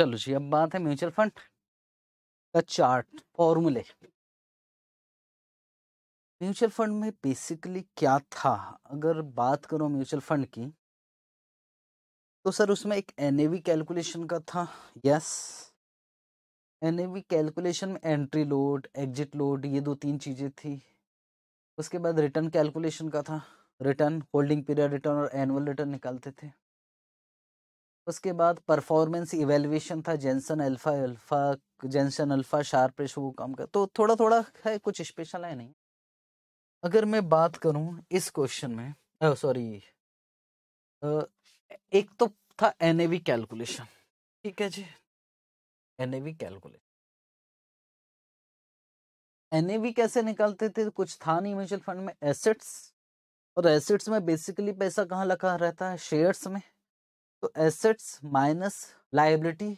चलो जी अब बात है म्यूचुअल फंड का चार्ट फॉर्मूले म्यूचुअल फंड में बेसिकली क्या था अगर बात करो म्यूचुअल फंड की तो सर उसमें एक एन कैलकुलेशन का था यस एन कैलकुलेशन में एंट्री लोड एग्जिट लोड ये दो तीन चीज़ें थी उसके बाद रिटर्न कैलकुलेशन का था रिटर्न होल्डिंग पीरियड रिटर्न और एनुअल रिटर्न निकालते थे उसके बाद परफॉर्मेंस इवेल्युएशन था Jensen alpha alpha Jensen alpha शार्पेश वो काम कर तो थोड़ा थोड़ा है कुछ स्पेशल है नहीं अगर मैं बात करूं इस क्वेश्चन में सॉरी एक तो था एन कैलकुलेशन ठीक है जी एन कैलकुलेशन एन कैसे निकालते थे कुछ था नहीं म्यूचुअल फंड में एसेट्स और एसेट्स में बेसिकली पैसा कहाँ लगा रहता है शेयर्स में तो एसेट्स माइनस लाइबिलिटी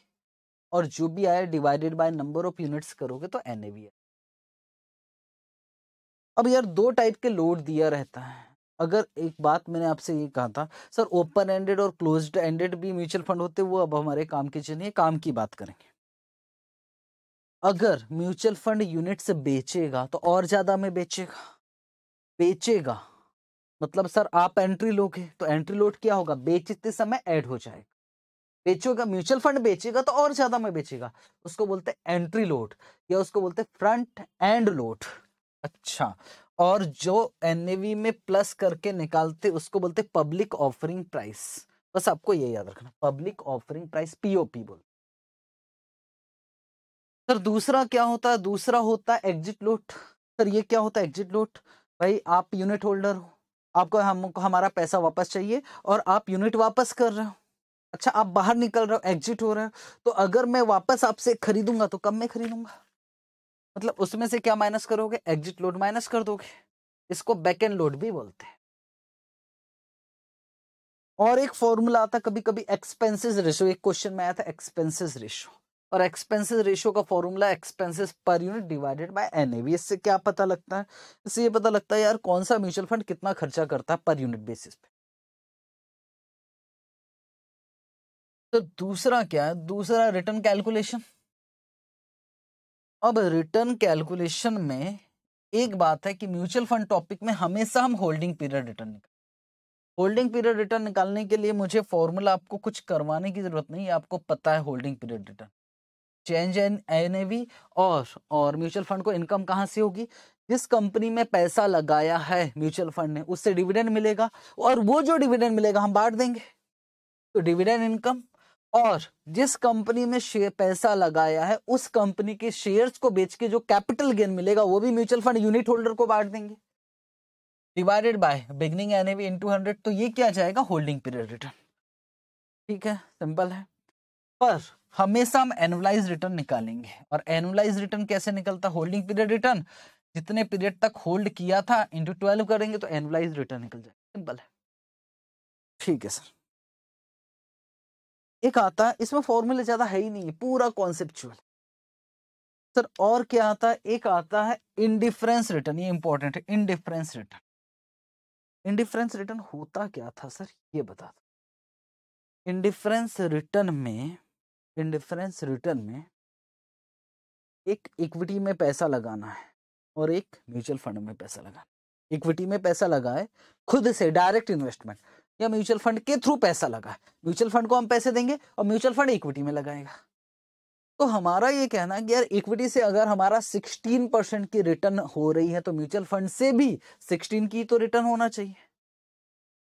और जो भी आया divided by number of units करोगे तो एन है अब यार दो टाइप के लोड दिया रहता है अगर एक बात मैंने आपसे ये कहा था सर ओपन एंडेड और क्लोज एंडेड भी म्यूचुअल फंड होते वो अब हमारे काम के चलिए काम की बात करेंगे अगर म्यूचुअल फंड यूनिट्स बेचेगा तो और ज़्यादा में बेचेगा बेचेगा मतलब सर आप एंट्री लोगे तो एंट्री लोड क्या होगा बेचते समय ऐड हो जाएगा बेचोगा म्यूचुअल फंड बेचेगा तो और ज्यादा में बेचेगा उसको बोलते हैं एंट्री लोड या उसको बोलते हैं फ्रंट एंड लोड अच्छा और जो एन में प्लस करके निकालते उसको बोलते पब्लिक ऑफरिंग प्राइस बस आपको ये याद रखना पब्लिक ऑफरिंग प्राइस पीओपी बोलते सर दूसरा क्या होता है दूसरा होता है एग्जिट लोट सर ये क्या होता है एग्जिट लोट भाई आप यूनिट होल्डर हो आपको हमको हमारा पैसा वापस चाहिए और आप यूनिट वापस कर रहे हो अच्छा आप बाहर निकल रहे हो एग्जिट हो रहे हो तो अगर मैं वापस आपसे खरीदूंगा तो कम में खरीदूंगा मतलब उसमें से क्या माइनस करोगे एग्जिट लोड माइनस कर दोगे इसको बैक एंड लोड भी बोलते हैं और एक फॉर्मूला आता कभी कभी एक्सपेंसिस रेशो एक क्वेश्चन में आया था एक्सपेंसिस रेशो और एक्सपेंसेस रेशियो का formula expenses per unit divided by N इससे क्या पता लगता है इससे ये पता लगता है यार कौन सा म्यूचुअल फंड कितना खर्चा करता है पर यूनिट बेसिस पे तो दूसरा क्या है दूसरा रिटर्न कैलकुलेशन अब रिटर्न कैलकुलेशन में एक बात है कि म्यूचुअल फंड टॉपिक में हमेशा हम होल्डिंग पीरियड रिटर्न निकाल होल्डिंग पीरियड रिटर्न निकालने के लिए मुझे फॉर्मूला आपको कुछ करवाने की जरूरत नहीं आपको पता है holding period return change N N और और म्यूचुअल फंड को इनकम कहाँ से होगी जिस कंपनी में पैसा लगाया है म्यूचुअल फंड ने उससे डिविडेंड मिलेगा और वो जो डिविडेंड मिलेगा हम बांट देंगे तो डिविडेंड इनकम और जिस कंपनी में शेयर पैसा लगाया है उस कंपनी के शेयर्स को बेच के जो कैपिटल गेन मिलेगा वो भी म्यूचुअल फंड यूनिट होल्डर को बांट देंगे divided by beginning V into hundred तो ये क्या जाएगा होल्डिंग पीरियड रिटर्न ठीक है सिंपल है पर हमेशा हम एनुअलाइज रिटर्न निकालेंगे और एनुअलाइज रिटर्न कैसे निकलता होल्डिंग पीरियड रिटर्न जितने पीरियड तक होल्ड किया था इंटू ट्वेल्व करेंगे तो एनुअलाइज रिटर्न निकल जाएगा सिंपल है ठीक है सर एक आता है इसमें फॉर्मूले ज्यादा है ही नहीं है पूरा कॉन्सेप्चुअल सर और क्या आता है एक आता है इनडिफरेंस रिटर्न ये इंपॉर्टेंट है इनडिफरेंस रिटर्न इनडिफरेंस रिटर्न होता क्या था सर ये बता दो इनडिफरेंस रिटर्न में इंडिफरेंस रिटर्न में एक इक्विटी में पैसा लगाना है और एक म्यूचुअल फंड में पैसा लगाना इक्विटी में पैसा लगाए खुद से डायरेक्ट इन्वेस्टमेंट या म्यूचुअल फंड के थ्रू पैसा लगाए म्यूचुअल फंड को हम पैसे देंगे और म्यूचुअल फंड इक्विटी में लगाएगा तो हमारा ये कहना है कि यार इक्विटी से अगर हमारा 16 परसेंट की रिटर्न हो रही है तो म्यूचुअल फंड से भी 16 की तो रिटर्न होना चाहिए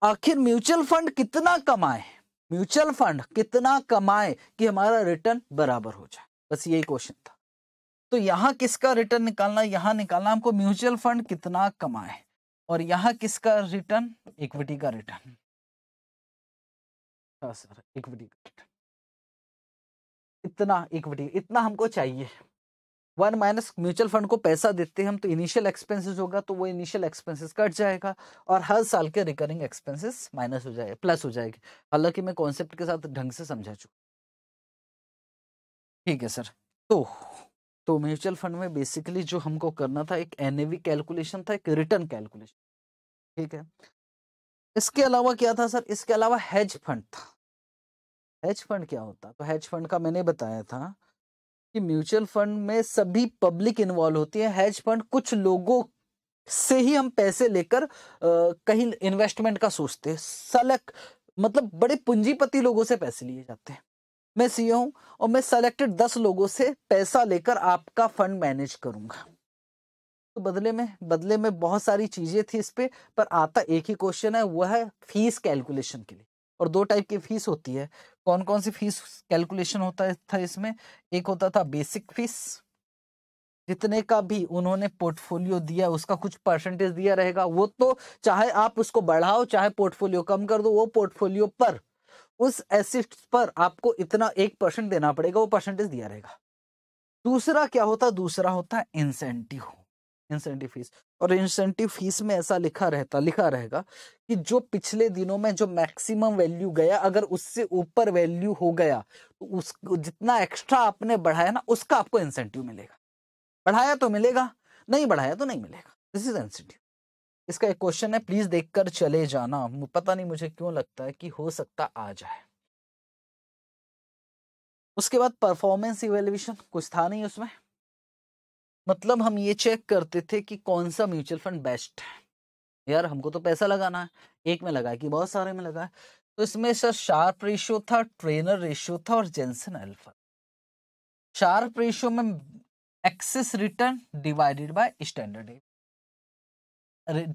आखिर म्यूचुअल फंड कितना कमाए म्यूचुअल फंड कितना कमाए कि हमारा रिटर्न बराबर हो जाए बस यही क्वेश्चन था तो यहाँ किसका रिटर्न निकालना यहाँ निकालना हमको म्यूचुअल फंड कितना कमाए और यहाँ किसका रिटर्न इक्विटी का रिटर्न हाँ सर इक्विटी का रिटर्न इतना इक्विटी इतना हमको चाहिए वन माइनस म्यूचुअल फंड को पैसा देते हैं हम तो इनिशियल एक्सपेंसेस होगा तो वो इनिशियल एक्सपेंसेस कट जाएगा और हर साल के रिकरिंग एक्सपेंसेस माइनस हो जाएगा प्लस हो जाएगी हालांकि मैं कॉन्सेप्ट के साथ ढंग से समझा चुका ठीक है सर तो तो म्यूचुअल फंड में बेसिकली जो हमको करना था एक एन कैलकुलेशन था एक रिटर्न कैलकुलेशन ठीक है इसके अलावा क्या था सर इसके अलावा हेज फंड था हेज फंड क्या होता तो हेज फंड का मैंने बताया था कि म्यूचुअल फंड में सभी पब्लिक इन्वॉल्व होती है हेज फंड कुछ लोगों से ही हम पैसे लेकर कहीं इन्वेस्टमेंट का सोचते हैं सलक मतलब बड़े पूंजीपति लोगों से पैसे लिए जाते हैं मैं सीए हूं और मैं सेलेक्टेड दस लोगों से पैसा लेकर आपका फंड मैनेज करूंगा तो बदले में बदले में बहुत सारी चीजें थी इस पे पर आता एक ही क्वेश्चन है वह है फीस कैलकुलेशन के लिए और दो टाइप की फीस होती है कौन कौन सी फीस कैलकुलेशन होता था इसमें एक होता था बेसिक फीस जितने का भी उन्होंने पोर्टफोलियो दिया उसका कुछ परसेंटेज दिया रहेगा वो तो चाहे आप उसको बढ़ाओ चाहे पोर्टफोलियो कम कर दो वो पोर्टफोलियो पर उस एसिस्ट पर आपको इतना एक परसेंट देना पड़ेगा वो परसेंटेज दिया रहेगा दूसरा क्या होता दूसरा होता है इंसेंटिव इंसेंटिव फीस और इंसेंटिव फीस में ऐसा लिखा रहता लिखा रहेगा कि जो पिछले दिनों में जो मैक्सिमम वैल्यू गया अगर उससे ऊपर वैल्यू हो गया तो उस जितना एक्स्ट्रा आपने बढ़ाया ना उसका आपको इंसेंटिव मिलेगा बढ़ाया तो मिलेगा नहीं बढ़ाया तो नहीं मिलेगा दिस इज इंसेंटिव इसका एक क्वेश्चन है प्लीज देख चले जाना पता नहीं मुझे क्यों लगता है कि हो सकता आ जाए उसके बाद परफॉर्मेंस इवेल्युएशन कुछ था नहीं उसमें मतलब हम ये चेक करते थे कि कौन सा म्यूचुअल फंड बेस्ट है यार हमको तो पैसा लगाना है एक में लगा है कि बहुत सारे में लगा है तो इसमें सर शार्प रेशियो था ट्रेनर रेशियो था और जेंसन एल्फा शार्प रेशियो में excess return divided by standard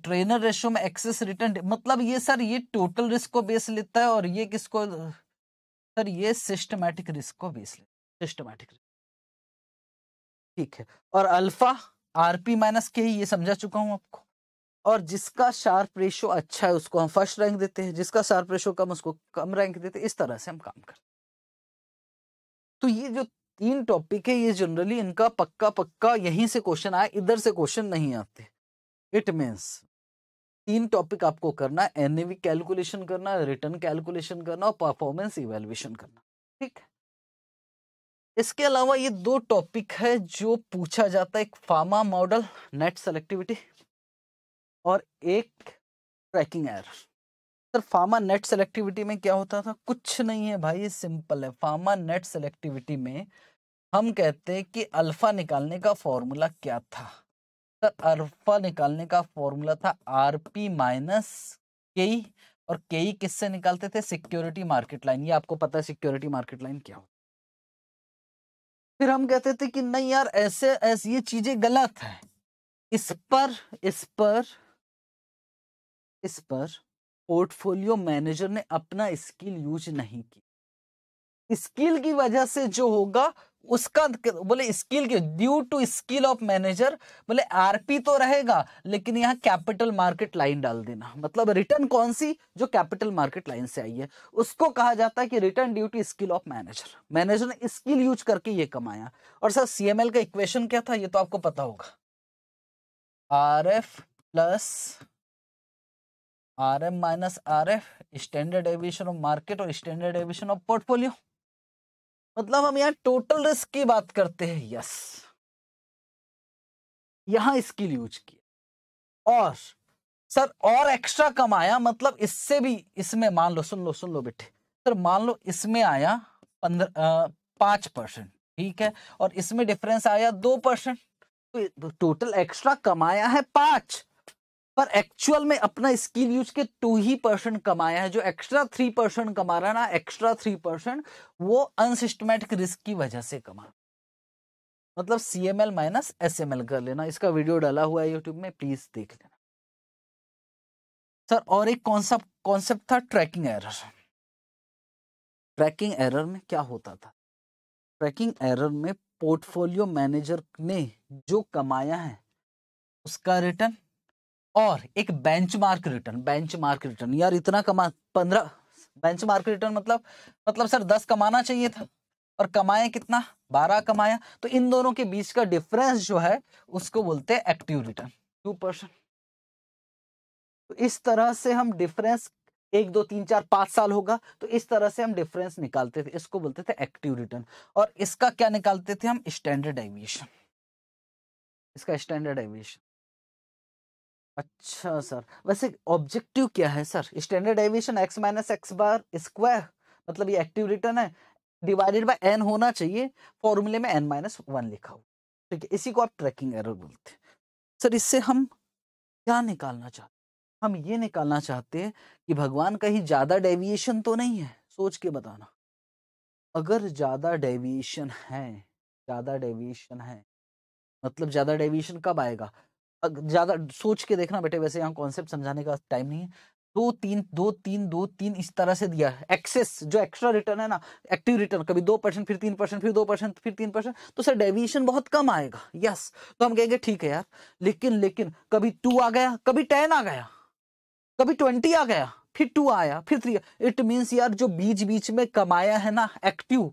Treynor ratio में एक्सेस रिटर्न मतलब ये सर ये टोटल रिस्क को बेस लेता है और ये किसको सर ये सिस्टमैटिक रिस्क को बेस लेता है सिस्टमैटिक रिस्क ठीक है और अल्फा आर पी माइनस के ये समझा चुका हूं आपको और जिसका शार्प रेशो अच्छा है उसको हम फर्स्ट रैंक देते हैं जिसका शार्प रेशो कम उसको कम रैंक देते हैं इस तरह से हम काम करते तो ये जो तीन टॉपिक है ये जनरली इनका पक्का पक्का यहीं से क्वेश्चन आए इधर से क्वेश्चन नहीं आते इट मीन्स तीन टॉपिक आपको करना एनएवी कैलकुलेशन करना रिटर्न कैलकुलेशन करना और परफॉर्मेंस इवेल्युएशन करना ठीक है इसके अलावा ये दो टॉपिक है जो पूछा जाता है एक फार्मा मॉडल नेट सेलेक्टिविटी और एक tracking error sir Fama net selectivity में क्या होता था कुछ नहीं है भाई ये सिंपल है फार्मा नेट सेलेक्टिविटी में हम कहते हैं कि अल्फा निकालने का फॉर्मूला क्या था सर अल्फा निकालने का फॉर्मूला था आर पी माइनस के और के किससे निकालते थे सिक्योरिटी मार्केट लाइन ये आपको पता है सिक्योरिटी मार्केट लाइन क्या होता फिर हम कहते थे कि नहीं यार ऐसे ऐसे ये चीजें गलत है इस पर इस पर इस पर पोर्टफोलियो मैनेजर ने अपना स्किल यूज नहीं किया स्किल की वजह से जो होगा उसका बोले स्किल के due to skill of manager बोले आरपी तो रहेगा लेकिन यहाँ कैपिटल मार्केट लाइन डाल देना मतलब रिटर्न कौन सी जो कैपिटल मार्केट लाइन से आई है उसको कहा जाता है कि return due to skill of manager manager ने स्किल यूज करके ये कमाया और सर सीएमएल का इक्वेशन क्या था ये तो आपको पता होगा R F plus R M minus R F standard deviation of market और स्टैंडर्ड एविएशन ऑफ पोर्टफोलियो मतलब हम यहाँ टोटल रिस्क की बात करते हैं यस यहां स्किल यूज किया और सर और एक्स्ट्रा कमाया मतलब इससे भी इसमें मान लो सुन लो सुन लो बेटे सर मान लो इसमें आया पंद्रह पांच परसेंट ठीक है और इसमें डिफरेंस आया दो परसेंट तो टोटल तो एक्स्ट्रा कमाया है पांच पर एक्चुअल में अपना स्किल यूज के टू ही परसेंट कमाया है जो एक्स्ट्रा थ्री परसेंट कमा रहा है ना एक्स्ट्रा थ्री परसेंट वो अनसिस्टमेटिक रिस्क की वजह से कमा मतलब C M L minus S M L कर लेना इसका वीडियो डाला हुआ है यूट्यूब में प्लीज देख लेना सर और एक कॉन्सेप्ट कॉन्सेप्ट था ट्रैकिंग एरर ट्रैकिंग एरर में क्या होता था ट्रैकिंग एरर में पोर्टफोलियो मैनेजर ने जो कमाया है उसका रिटर्न और एक बेंचमार्क रिटर्न बेंचमार्क रिटर्न यार इतना कमा पंद्रह बेंचमार्क रिटर्न मतलब मतलब सर दस कमाना चाहिए था और कमाया कितना बारह कमाया तो इन दोनों के बीच का डिफरेंस जो है उसको बोलते हैं एक्टिव रिटर्न टू परसेंट तो इस तरह से हम डिफरेंस एक दो तीन चार पांच साल होगा तो इस तरह से हम डिफरेंस निकालते थे इसको बोलते थे एक्टिव रिटर्न और इसका क्या निकालते थे हम स्टैंडर्ड एविएशन इसका स्टैंडर्ड एविएशन अच्छा सर वैसे ऑब्जेक्टिव क्या है sir standard deviation X minus X bar square मतलब ये एक्टिव रिटर्न है डिवाइडेड बाय एन होना चाहिए फॉर्मूले में एन माइनस वन लिखा हुआ ठीक है इसी को आप ट्रैकिंग एरर बोलते हैं सर इससे हम क्या निकालना चाहते हम ये निकालना चाहते हैं कि भगवान कहीं ज़्यादा डेविएशन तो नहीं है सोच के बताना अगर ज़्यादा डेविएशन है ज़्यादा डेविएशन है मतलब ज़्यादा डेविएशन कब आएगा ज़्यादा सोच के देखना बेटे वैसे यहाँ कॉन्सेप्ट समझाने का टाइम नहीं है दो तीन दो तीन दो तीन इस तरह से दिया है एक्सेस जो एक्स्ट्रा रिटर्न है ना एक्टिव रिटर्न कभी दो परसेंट फिर तीन परसेंट फिर दो परसेंट फिर तीन परसेंट तो सर डेविएशन बहुत कम आएगा यस तो हम कहेंगे ठीक है यार लेकिन लेकिन कभी टू आ गया कभी टेन आ गया कभी ट्वेंटी आ गया फिर टू आया फिर थ्री इट मीन्स यार जो बीच बीच में कमाया है ना एक्टिव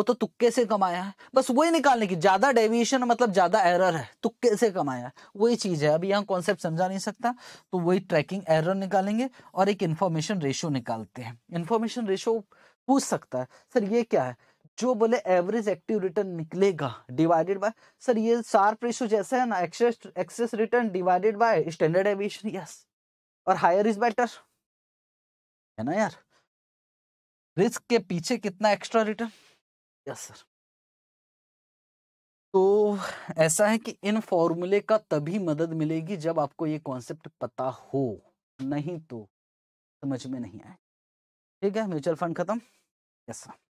वो तो तुक्के से कमाया है बस वही निकालने की ज्यादा डेविएशन मतलब ज्यादा एरर है तुक्के से कमाया है वही चीज है अभी यहाँ कॉन्सेप्ट समझा नहीं सकता तो वही ट्रैकिंग एरर निकालेंगे और एक इन्फॉर्मेशन रेशो निकालते हैं इन्फॉर्मेशन रेशो पूछ सकता है सर ये क्या है जो बोले एवरेज एक्टिव रिटर्न निकलेगा डिवाइडेड बाय सर ये सार प्रेशो जैसा है ना excess excess return divided by standard deviation yes और हायर इज बेटर है ना यार रिस्क के पीछे कितना एक्स्ट्रा रिटर्न यस सर तो ऐसा है कि इन फॉर्मूले का तभी मदद मिलेगी जब आपको ये कॉन्सेप्ट पता हो नहीं तो समझ में नहीं आए ठीक है म्यूचुअल फंड खत्म यस सर